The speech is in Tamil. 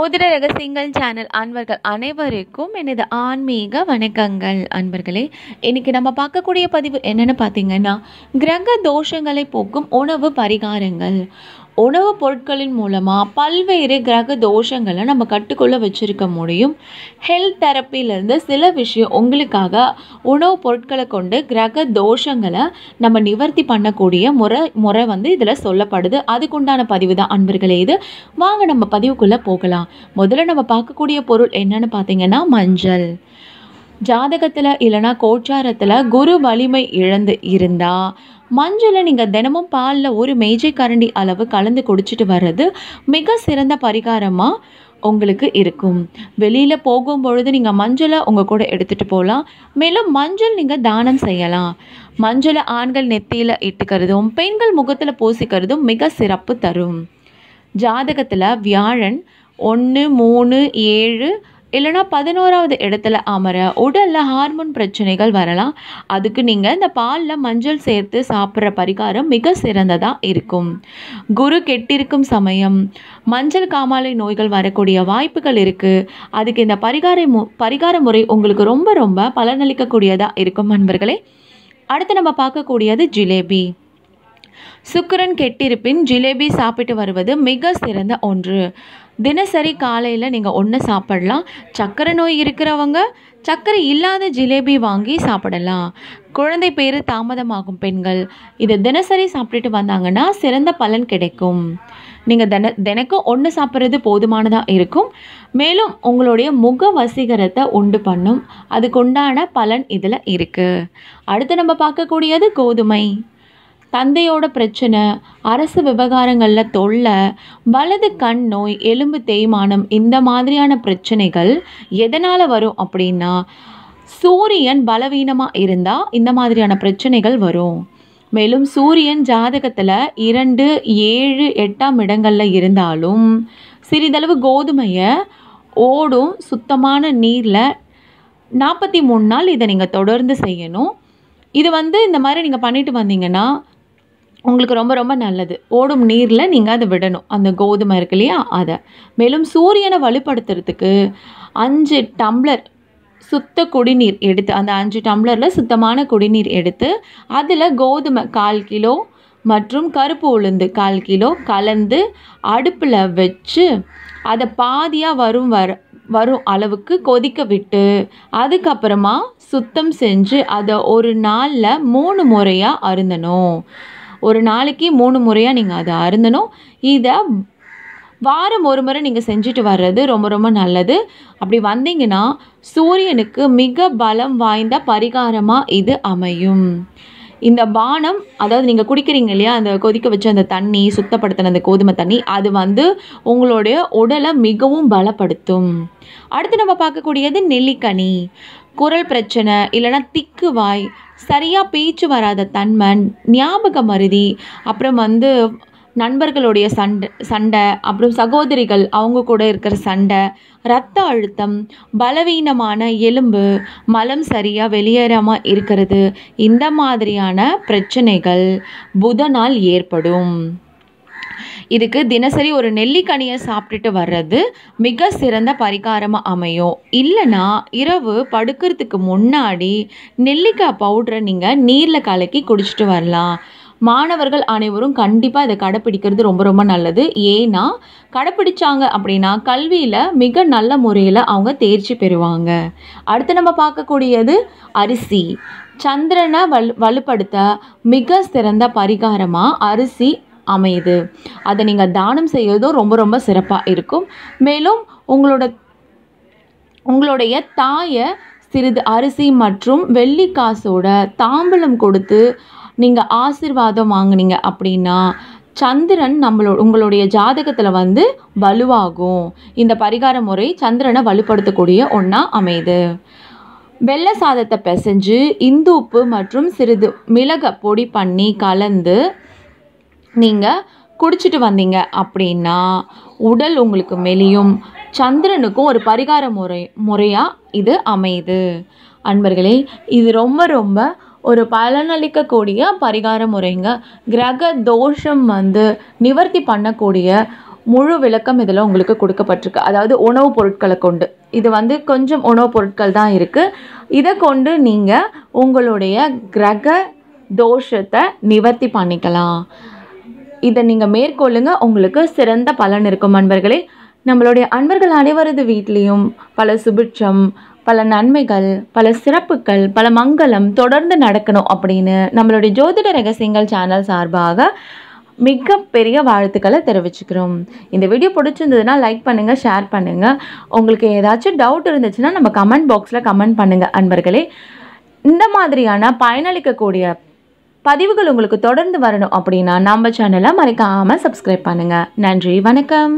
ஜோதிட ரகசியங்கள் சேனல் அன்பர்கள் அனைவருக்கும் எனது ஆன்மீக வணக்கங்கள் அன்பர்களே இன்னைக்கு நம்ம பார்க்கக்கூடிய பதிவு என்னென்னு பார்த்தீங்கன்னா கிரக தோஷங்களை போக்கும் உணவு பரிகாரங்கள் உணவுப் பொருட்களின் மூலமாக பல்வேறு கிரக தோஷங்களை நம்ம கட்டுக்குள்ளே வச்சுருக்க முடியும் ஹெல்த் தெரப்பிலேருந்து சில விஷயம் உங்களுக்காக உணவுப் பொருட்களை கொண்டு கிரக தோஷங்களை நம்ம நிவர்த்தி பண்ணக்கூடிய முறை முறை வந்து இதில் சொல்லப்படுது அதுக்குண்டான பதிவு தான் அன்பர்களே இது வாங்க நம்ம பதிவுக்குள்ளே போகலாம் முதல்ல நம்ம பார்க்கக்கூடிய பொருள் என்னன்னு பார்த்தீங்கன்னா மஞ்சள் ஜாதகத்தில் இல்லைனா கோச்சாரத்தில் குரு வலிமை இழந்து இருந்தால் மஞ்சளை நீங்கள் தினமும் பாலில் ஒரு மேஜை கரண்டி அளவு கலந்து குடிச்சிட்டு வர்றது மிக சிறந்த பரிகாரமாக உங்களுக்கு இருக்கும் வெளியில் போகும் பொழுது நீங்கள் மஞ்சளை உங்கள் கூட எடுத்துகிட்டு போகலாம் மேலும் மஞ்சள் நீங்கள் தானம் செய்யலாம் மஞ்சளை ஆண்கள் நெத்தியில் இட்டுக்கிறதும் பெண்கள் முகத்தில் பூசிக்கிறதும் மிக சிறப்பு தரும் ஜாதகத்தில் வியாழன் ஒன்று மூணு ஏழு இல்லைனா பதினோராவது இடத்துல அமர உடலில் ஹார்மோன் பிரச்சனைகள் வரலாம் அதுக்கு நீங்கள் இந்த பாலில் மஞ்சள் சேர்த்து சாப்பிட்ற பரிகாரம் மிக சிறந்ததாக இருக்கும் குரு கெட்டிருக்கும் சமயம் மஞ்சள் காமாலை நோய்கள் வரக்கூடிய வாய்ப்புகள் இருக்குது அதுக்கு இந்த பரிகார மு பரிகார முறை உங்களுக்கு ரொம்ப ரொம்ப பலனளிக்கக்கூடியதாக இருக்கும் நண்பர்களே அடுத்து நம்ம பார்க்கக்கூடியது ஜிலேபி சுக்கரன் கெட்டிருப்பின் ஜிலேபி சாப்பிட்டு வருவது மிக சிறந்த ஒன்று தினசரி காலையில் நீங்கள் ஒன்று சாப்பிடலாம் சர்க்கரை நோய் இருக்கிறவங்க சர்க்கரை இல்லாத ஜிலேபி வாங்கி சாப்பிடலாம் குழந்தை பேர் தாமதமாகும் பெண்கள் இதை தினசரி சாப்பிட்டுட்டு வந்தாங்கன்னா சிறந்த பலன் கிடைக்கும் நீங்கள் தின தினக்கும் ஒன்று சாப்பிட்றது போதுமானதாக இருக்கும் மேலும் உங்களுடைய முக வசீகரத்தை உண்டு பண்ணும் அதுக்குண்டான பலன் இதில் இருக்குது அடுத்து நம்ம பார்க்கக்கூடியது கோதுமை தந்தையோட பிரச்சனை அரசு விவகாரங்களில் தொல்லை வலது கண் நோய் எலும்பு தேய்மானம் இந்த மாதிரியான பிரச்சனைகள் எதனால் வரும் அப்படின்னா சூரியன் பலவீனமாக இருந்தால் இந்த மாதிரியான பிரச்சனைகள் வரும் மேலும் சூரியன் ஜாதகத்தில் இரண்டு ஏழு எட்டாம் இடங்களில் இருந்தாலும் சிறிதளவு கோதுமையை ஓடும் சுத்தமான நீரில் நாற்பத்தி மூணு நாள் இதை நீங்கள் தொடர்ந்து செய்யணும் இது வந்து இந்த மாதிரி நீங்கள் பண்ணிட்டு வந்தீங்கன்னா உங்களுக்கு ரொம்ப ரொம்ப நல்லது ஓடும் நீரில் நீங்கள் அதை விடணும் அந்த கோதுமை இருக்கு இல்லையா அதை மேலும் சூரியனை வலுப்படுத்துறதுக்கு அஞ்சு டம்ளர் சுத்த குடிநீர் எடுத்து அந்த அஞ்சு டம்ளரில் சுத்தமான குடிநீர் எடுத்து அதில் கோதுமை கால் கிலோ மற்றும் கருப்பு உளுந்து கால் கிலோ கலந்து அடுப்பில் வச்சு அதை பாதியாக வரும் வர வரும் அளவுக்கு கொதிக்க விட்டு அதுக்கப்புறமா சுத்தம் செஞ்சு அதை ஒரு நாளில் மூணு முறையாக அருந்தணும் ஒரு நாளைக்கு மூணு முறையாக நீங்கள் அதை அருந்தணும் இதை வாரம் ஒரு முறை நீங்கள் செஞ்சுட்டு வர்றது ரொம்ப ரொம்ப நல்லது அப்படி வந்தீங்கன்னா சூரியனுக்கு மிக பலம் வாய்ந்த பரிகாரமாக இது அமையும் இந்த பானம் அதாவது நீங்கள் குடிக்கிறீங்க இல்லையா அந்த கொதிக்க வச்ச அந்த தண்ணி சுத்தப்படுத்தின அந்த கோதுமை தண்ணி அது வந்து உங்களுடைய உடலை மிகவும் பலப்படுத்தும் அடுத்து நம்ம பார்க்கக்கூடியது நெல்லிக்கனி குரல் பிரச்சனை இல்லைனா திக்கு வாய் சரியாக பேச்சு வராத தன்மை ஞாபக மருதி அப்புறம் வந்து நண்பர்களுடைய சண்டை சண்டை அப்புறம் சகோதரிகள் அவங்க கூட இருக்கிற சண்டை ரத்த அழுத்தம் பலவீனமான எலும்பு மலம் சரியாக வெளியேறாமல் இருக்கிறது இந்த மாதிரியான பிரச்சனைகள் புதனால் ஏற்படும் இதுக்கு தினசரி ஒரு நெல்லிக்கனியை சாப்பிட்டுட்டு வர்றது மிக சிறந்த பரிகாரமாக அமையும் இல்லைனா இரவு படுக்கிறதுக்கு முன்னாடி நெல்லிக்காய் பவுடரை நீங்கள் நீரில் கலக்கி குடிச்சிட்டு வரலாம் மாணவர்கள் அனைவரும் கண்டிப்பாக இதை கடைப்பிடிக்கிறது ரொம்ப ரொம்ப நல்லது ஏன்னா கடைப்பிடிச்சாங்க அப்படின்னா கல்வியில் மிக நல்ல முறையில் அவங்க தேர்ச்சி பெறுவாங்க அடுத்து நம்ம பார்க்கக்கூடியது அரிசி சந்திரனை வலு வலுப்படுத்த மிக சிறந்த பரிகாரமாக அரிசி அமையுது அதை நீங்கள் தானம் செய்கிறதும் ரொம்ப ரொம்ப சிறப்பாக இருக்கும் மேலும் உங்களோட உங்களுடைய தாயை சிறிது அரிசி மற்றும் வெள்ளி காசோட தாம்பலம் கொடுத்து நீங்கள் ஆசிர்வாதம் வாங்கினீங்க அப்படின்னா சந்திரன் நம்மளோ உங்களுடைய ஜாதகத்தில் வந்து வலுவாகும் இந்த பரிகார முறை சந்திரனை வலுப்படுத்தக்கூடிய ஒன்றா அமையுது வெள்ளை சாதத்தை பிசைஞ்சு இந்து உப்பு மற்றும் சிறிது மிளக பொடி பண்ணி கலந்து நீங்கள் குடிச்சிட்டு வந்தீங்க அப்படின்னா உடல் உங்களுக்கு மெலியும் சந்திரனுக்கும் ஒரு பரிகார முறை முறையாக இது அமையுது அன்பர்களே இது ரொம்ப ரொம்ப ஒரு பலனளிக்கக்கூடிய பரிகார முறைங்க கிரக தோஷம் வந்து நிவர்த்தி பண்ணக்கூடிய முழு விளக்கம் இதில் உங்களுக்கு கொடுக்கப்பட்டிருக்கு அதாவது உணவுப் பொருட்களை கொண்டு இது வந்து கொஞ்சம் உணவுப் பொருட்கள் தான் இருக்குது இதை கொண்டு நீங்கள் உங்களுடைய கிரக தோஷத்தை நிவர்த்தி பண்ணிக்கலாம் இதை நீங்கள் மேற்கொள்ளுங்க உங்களுக்கு சிறந்த பலன் இருக்கும் அன்பர்களே நம்மளுடைய அன்பர்கள் அனைவரது வீட்லேயும் பல சுபிட்சம் பல நன்மைகள் பல சிறப்புகள் பல மங்களம் தொடர்ந்து நடக்கணும் அப்படின்னு நம்மளுடைய ஜோதிட ரகசியங்கள் சேனல் சார்பாக மிகப்பெரிய வாழ்த்துக்களை தெரிவிச்சுக்கிறோம் இந்த வீடியோ பிடிச்சிருந்ததுன்னா லைக் பண்ணுங்கள் ஷேர் பண்ணுங்கள் உங்களுக்கு ஏதாச்சும் டவுட் இருந்துச்சுன்னா நம்ம கமெண்ட் பாக்ஸில் கமெண்ட் பண்ணுங்கள் அன்பர்களே இந்த மாதிரியான பயனளிக்கக்கூடிய பதிவுகள் உங்களுக்கு தொடர்ந்து வரணும் அப்படின்னா நம்ம சேனலை மறைக்காமல் சப்ஸ்கிரைப் பண்ணுங்கள் நன்றி வணக்கம்